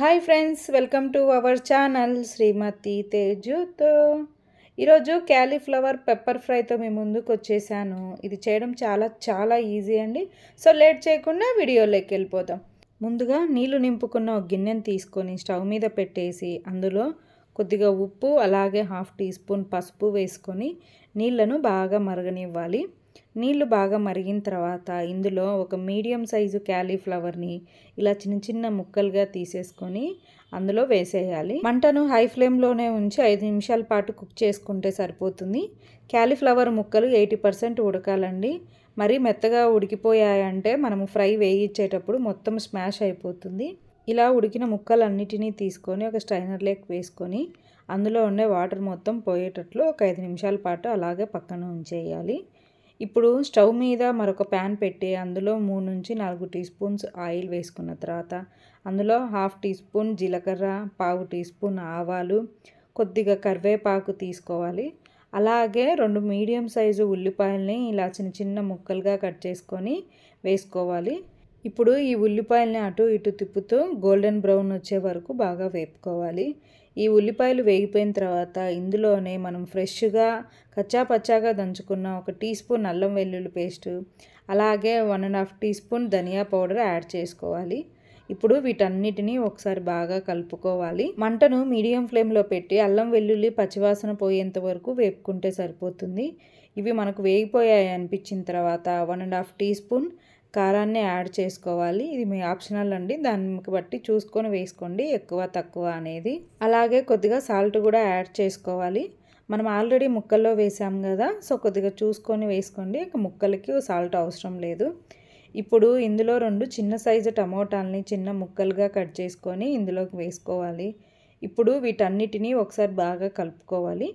hi friends welcome to our channel Shrimati తేజుతో ఈరోజు cauliflower pepper ఫ్రైతో మీ ముందుకు వచ్చేసాను ఇది చేయడం చాలా చాలా ఈజీ అండి సో లేట్ చేయకుండా వీడియోలోకి వెళ్ళిపోతాం ముందుగా నీళ్లు నింపుకున్న ఒక గిన్నెను తీసుకొని స్టవ్ మీద పెట్టేసి అందులో కొద్దిగా ఉప్పు అలాగే హాఫ్ టీ స్పూన్ పసుపు వేసుకొని నీళ్లను బాగా మరగనివ్వాలి నీళ్లు బాగా మరిగిన తర్వాత ఇందులో ఒక మీడియం సైజు క్యాలీఫ్లవర్ని ఇలా చిన్న చిన్న ముక్కలుగా తీసేసుకొని అందులో వేసేయాలి మంటను హై ఫ్లేమ్లోనే ఉంచి ఐదు నిమిషాల పాటు కుక్ చేసుకుంటే సరిపోతుంది క్యాలీఫ్లవర్ ముక్కలు ఎయిటీ పర్సెంట్ ఉడకాలండి మరీ మెత్తగా ఉడికిపోయాయంటే మనము ఫ్రై వేయించేటప్పుడు మొత్తం స్మాష్ అయిపోతుంది ఇలా ఉడికిన ముక్కలన్నిటినీ తీసుకొని ఒక లేక్ వేసుకొని అందులో ఉండే వాటర్ మొత్తం పోయేటట్లు ఒక ఐదు నిమిషాల పాటు అలాగే పక్కన ఉంచేయాలి ఇప్పుడు స్టవ్ మీద మరొక ప్యాన్ పెట్టి అందులో మూడు నుంచి నాలుగు టీ స్పూన్స్ ఆయిల్ వేసుకున్న తర్వాత అందులో హాఫ్ టీ స్పూన్ జీలకర్ర పావు టీ స్పూన్ ఆవాలు కొద్దిగా కరివేపాకు తీసుకోవాలి అలాగే రెండు మీడియం సైజు ఉల్లిపాయల్ని ఇలా చిన్న చిన్న ముక్కలుగా కట్ చేసుకొని వేసుకోవాలి ఇప్పుడు ఈ ఉల్లిపాయలని అటు ఇటు తిప్పుతూ గోల్డెన్ బ్రౌన్ వచ్చే వరకు బాగా వేపుకోవాలి ఈ ఉల్లిపాయలు వేగిపోయిన తర్వాత ఇందులోనే మనం ఫ్రెష్గా కచ్చా పచ్చాగా దంచుకున్న ఒక టీ స్పూన్ అల్లం వెల్లుల్లి పేస్ట్ అలాగే one and half teaspoon ధనియా పౌడర్ యాడ్ చేసుకోవాలి ఇప్పుడు వీటన్నిటిని ఒకసారి బాగా కలుపుకోవాలి మంటను మీడియం ఫ్లేమ్లో పెట్టి అల్లం వెల్లుల్లి పచ్చివాసన పోయేంత వరకు వేపుకుంటే సరిపోతుంది ఇవి మనకు వేగిపోయాయి అనిపించిన తర్వాత one and half teaspoon కారాన్ని యాడ్ చేసుకోవాలి ఇది మీ ఆప్షనల్ అండి దాన్ని బట్టి చూసుకొని వేసుకోండి ఎక్కువ తక్కువ అనేది అలాగే కొద్దిగా సాల్ట్ కూడా యాడ్ చేసుకోవాలి మనం ఆల్రెడీ ముక్కల్లో వేసాం కదా సో కొద్దిగా చూసుకొని వేసుకోండి ఇక ముక్కలకి సాల్ట్ అవసరం లేదు ఇప్పుడు ఇందులో రెండు చిన్న సైజు టమోటాలని చిన్న ముక్కలుగా కట్ చేసుకొని ఇందులోకి వేసుకోవాలి ఇప్పుడు వీటన్నిటినీ ఒకసారి బాగా కలుపుకోవాలి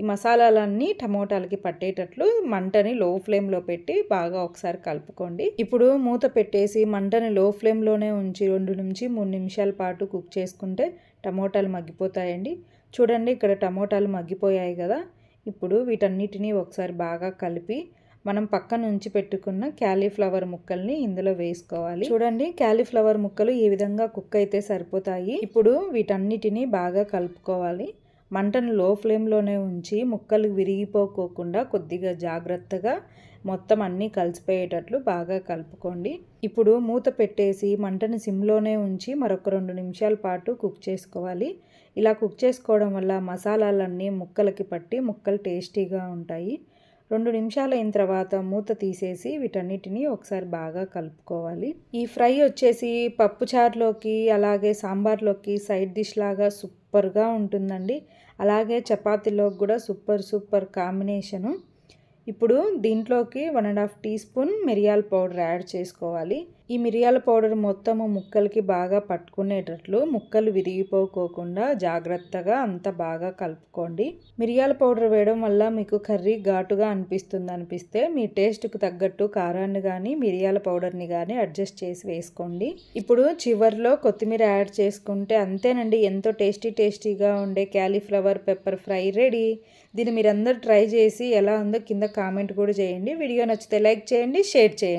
ఈ మసాలాలన్నీ టమోటాలకి పట్టేటట్లు మంటని లో ఫ్లేమ్లో పెట్టి బాగా ఒకసారి కలుపుకోండి ఇప్పుడు మూత పెట్టేసి మంటని లో ఫ్లేమ్లోనే ఉంచి రెండు నుంచి మూడు నిమిషాల పాటు కుక్ చేసుకుంటే టమోటాలు మగ్గిపోతాయండి చూడండి ఇక్కడ టమోటాలు మగ్గిపోయాయి కదా ఇప్పుడు వీటన్నిటినీ ఒకసారి బాగా కలిపి మనం పక్క నుంచి పెట్టుకున్న క్యాలీఫ్లవర్ ముక్కల్ని ఇందులో వేసుకోవాలి చూడండి క్యాలీఫ్లవర్ ముక్కలు ఈ విధంగా కుక్ అయితే సరిపోతాయి ఇప్పుడు వీటన్నిటిని బాగా కలుపుకోవాలి మంటను లో ఫ్లేమ్లోనే ఉంచి ముక్కలు విరిగిపోకోకుండా కొద్దిగా జాగ్రత్తగా మొత్తం అన్నీ కలిసిపోయేటట్లు బాగా కలుపుకోండి ఇప్పుడు మూత పెట్టేసి మంటను సిమ్లోనే ఉంచి మరొక రెండు నిమిషాల పాటు కుక్ చేసుకోవాలి ఇలా కుక్ చేసుకోవడం వల్ల మసాలాలన్నీ ముక్కలకి పట్టి ముక్కలు టేస్టీగా ఉంటాయి రెండు నిమిషాల అయిన తర్వాత మూత తీసేసి వీటన్నిటిని ఒకసారి బాగా కలుపుకోవాలి ఈ ఫ్రై వచ్చేసి పప్పు చారులోకి అలాగే సాంబార్లోకి సైడ్ డిష్ లాగా సూపర్గా ఉంటుందండి అలాగే చపాతీలోకి కూడా సూపర్ సూపర్ కాంబినేషను ఇప్పుడు దీంట్లోకి one and half teaspoon మిరియాల పౌడర్ యాడ్ చేసుకోవాలి ఈ మిరియాల పౌడర్ మొత్తము ముక్కలకి బాగా పట్టుకునేటట్లు ముక్కలు విరిగిపోకోకుండా జాగ్రత్తగా అంత బాగా కలుపుకోండి మిరియాల పౌడర్ వేయడం వల్ల మీకు కర్రీ ఘాటుగా అనిపిస్తుంది అనిపిస్తే మీ టేస్ట్కు తగ్గట్టు కారాన్ని కానీ మిరియాల పౌడర్ని కానీ అడ్జస్ట్ చేసి వేసుకోండి ఇప్పుడు చివరిలో కొత్తిమీర యాడ్ చేసుకుంటే అంతేనండి ఎంతో టేస్టీ టేస్టీగా ఉండే క్యాలీఫ్లవర్ పెప్పర్ ఫ్రై రెడీ దీన్ని మీరందరూ ట్రై చేసి ఎలా ఉందో కింద కామెంట్ కూడా చేయండి వీడియో నచ్చితే లైక్ చేయండి షేర్ చేయండి